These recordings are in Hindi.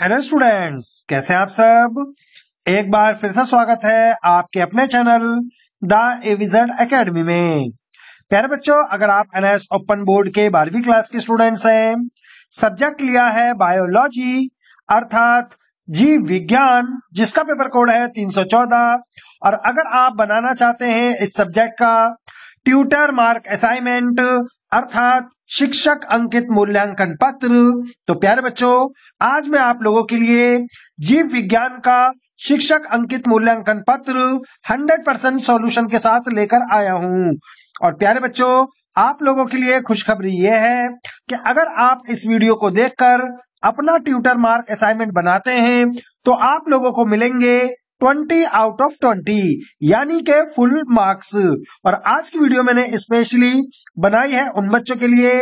हेलो स्टूडेंट्स कैसे आप सब एक बार फिर से स्वागत है आपके अपने चैनल द एविजेड एकेडमी में प्यारे बच्चों अगर आप एनएस ओपन बोर्ड के बारहवीं क्लास के स्टूडेंट्स हैं सब्जेक्ट लिया है बायोलॉजी अर्थात जीव विज्ञान जिसका पेपर कोड है 314 और अगर आप बनाना चाहते हैं इस सब्जेक्ट का ट्यूटर मार्क असाइनमेंट अर्थात शिक्षक अंकित मूल्यांकन पत्र तो प्यारे बच्चों आज मैं आप लोगों के लिए जीव विज्ञान का शिक्षक अंकित मूल्यांकन पत्र 100 परसेंट सोल्यूशन के साथ लेकर आया हूं और प्यारे बच्चों आप लोगों के लिए खुशखबरी ये है कि अगर आप इस वीडियो को देखकर अपना ट्यूटर मार्क असाइनमेंट बनाते हैं तो आप लोगों को मिलेंगे ट्वेंटी आउट ऑफ ट्वेंटी यानी के फुल मार्क्स और आज की वीडियो मैंने स्पेशली बनाई है उन बच्चों के लिए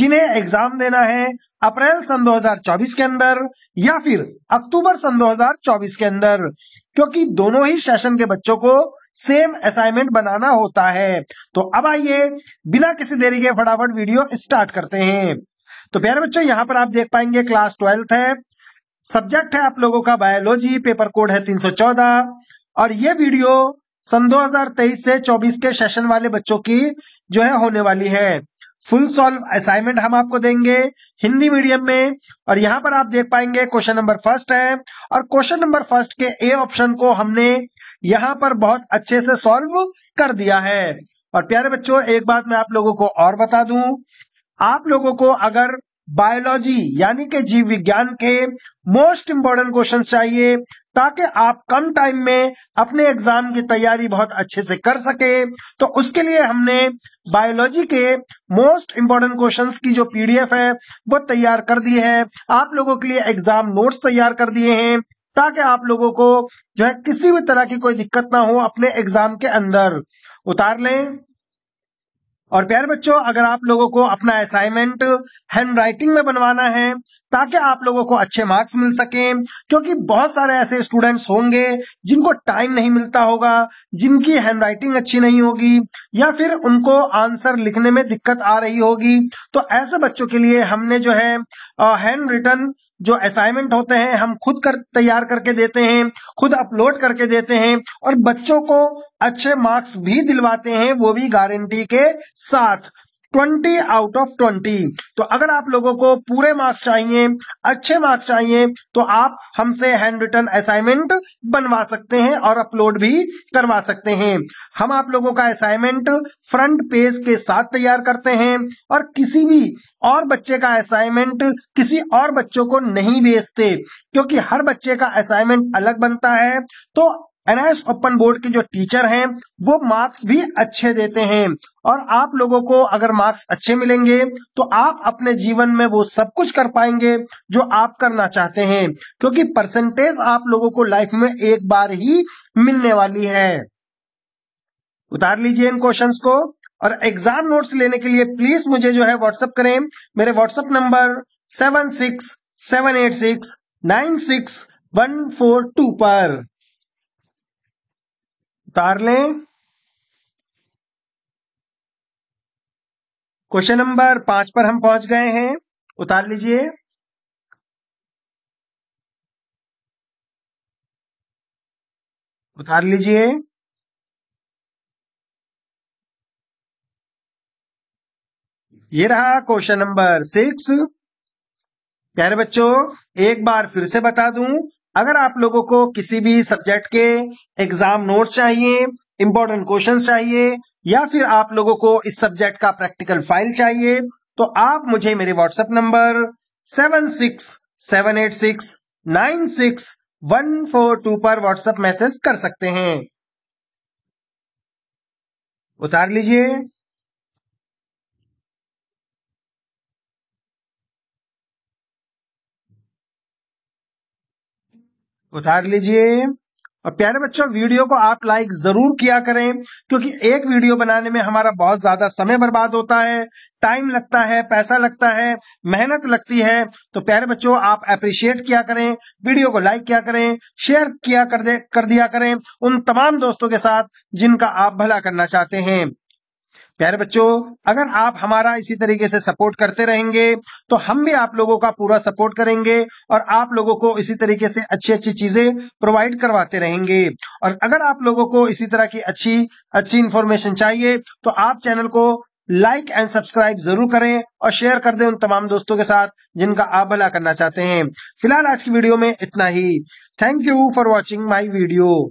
जिन्हें एग्जाम देना है अप्रैल सन 2024 के अंदर या फिर अक्टूबर सन 2024 के अंदर क्योंकि दोनों ही सेशन के बच्चों को सेम असाइनमेंट बनाना होता है तो अब आइए बिना किसी देरी के फटाफट वीडियो स्टार्ट करते हैं तो प्यारे बच्चों यहाँ पर आप देख पाएंगे क्लास ट्वेल्थ है सब्जेक्ट है आप लोगों का बायोलॉजी पेपर कोड है 314 और ये वीडियो सन 2023 से 24 के सेशन वाले बच्चों की जो है होने वाली है फुल सॉल्व असाइनमेंट हम आपको देंगे हिंदी मीडियम में और यहाँ पर आप देख पाएंगे क्वेश्चन नंबर फर्स्ट है और क्वेश्चन नंबर फर्स्ट के ए ऑप्शन को हमने यहाँ पर बहुत अच्छे से सॉल्व कर दिया है और प्यारे बच्चों एक बात मैं आप लोगों को और बता दूं आप लोगों को अगर बायोलॉजी यानी कि जीव विज्ञान के मोस्ट इम्पोर्टेंट क्वेश्चन चाहिए ताकि आप कम टाइम में अपने एग्जाम की तैयारी बहुत अच्छे से कर सके तो उसके लिए हमने बायोलॉजी के मोस्ट इम्पोर्टेंट क्वेश्चंस की जो पीडीएफ है वो तैयार कर दी है आप लोगों के लिए एग्जाम नोट्स तैयार कर दिए हैं ताकि आप लोगों को जो है किसी भी तरह की कोई दिक्कत ना हो अपने एग्जाम के अंदर उतार लें और प्यारे बच्चों अगर आप लोगों को अपना असाइनमेंट हैंड राइटिंग में बनवाना है ताकि आप लोगों को अच्छे मार्क्स मिल सके क्योंकि बहुत सारे ऐसे स्टूडेंट्स होंगे जिनको टाइम नहीं मिलता होगा जिनकी हैंड राइटिंग अच्छी नहीं होगी या फिर उनको आंसर लिखने में दिक्कत आ रही होगी तो ऐसे बच्चों के लिए हमने जो है हैंड रिटर्न जो असाइनमेंट होते हैं हम खुद कर तैयार करके देते हैं खुद अपलोड करके देते हैं और बच्चों को अच्छे मार्क्स भी दिलवाते हैं वो भी गारंटी के साथ ट्वेंटी आउट ऑफ ट्वेंटी तो अगर आप लोगों को पूरे मार्क्स चाहिए अच्छे मार्क्स चाहिए तो आप हमसे हैंड रिटर्न असाइनमेंट बनवा सकते हैं और अपलोड भी करवा सकते हैं हम आप लोगों का असाइनमेंट फ्रंट पेज के साथ तैयार करते हैं और किसी भी और बच्चे का असाइनमेंट किसी और बच्चों को नहीं भेजते क्योंकि हर बच्चे का असाइनमेंट अलग बनता है तो एनएस ओपन बोर्ड के जो टीचर हैं वो मार्क्स भी अच्छे देते हैं और आप लोगों को अगर मार्क्स अच्छे मिलेंगे तो आप अपने जीवन में वो सब कुछ कर पाएंगे जो आप करना चाहते हैं क्योंकि परसेंटेज आप लोगों को लाइफ में एक बार ही मिलने वाली है उतार लीजिए इन क्वेश्चंस को और एग्जाम नोट्स लेने के लिए प्लीज मुझे जो है व्हाट्सअप करें मेरे WhatsApp number seven six seven eight six nine six one four two पर उतार लें क्वेश्चन नंबर पांच पर हम पहुंच गए हैं उतार लीजिए उतार लीजिए ये रहा क्वेश्चन नंबर सिक्स प्यारे बच्चों एक बार फिर से बता दूं अगर आप लोगों को किसी भी सब्जेक्ट के एग्जाम नोट्स चाहिए इंपॉर्टेंट क्वेश्चन चाहिए या फिर आप लोगों को इस सब्जेक्ट का प्रैक्टिकल फाइल चाहिए तो आप मुझे मेरे WhatsApp number seven six seven eight six nine six one four two पर व्हाट्सएप मैसेज कर सकते हैं उतार लीजिए उतार लीजिए और प्यारे बच्चों वीडियो को आप लाइक जरूर किया करें क्योंकि एक वीडियो बनाने में हमारा बहुत ज्यादा समय बर्बाद होता है टाइम लगता है पैसा लगता है मेहनत लगती है तो प्यारे बच्चों आप अप्रिशिएट किया करें वीडियो को लाइक किया करें शेयर किया कर, दे, कर दिया करें उन तमाम दोस्तों के साथ जिनका आप भला करना चाहते हैं प्यारे बच्चों अगर आप हमारा इसी तरीके से सपोर्ट करते रहेंगे तो हम भी आप लोगों का पूरा सपोर्ट करेंगे और आप लोगों को इसी तरीके से अच्छी अच्छी चीजें प्रोवाइड करवाते रहेंगे और अगर आप लोगों को इसी तरह की अच्छी अच्छी इंफॉर्मेशन चाहिए तो आप चैनल को लाइक एंड सब्सक्राइब जरूर करें और शेयर कर दें उन तमाम दोस्तों के साथ जिनका आप भला करना चाहते हैं फिलहाल आज की वीडियो में इतना ही thank you for watching my video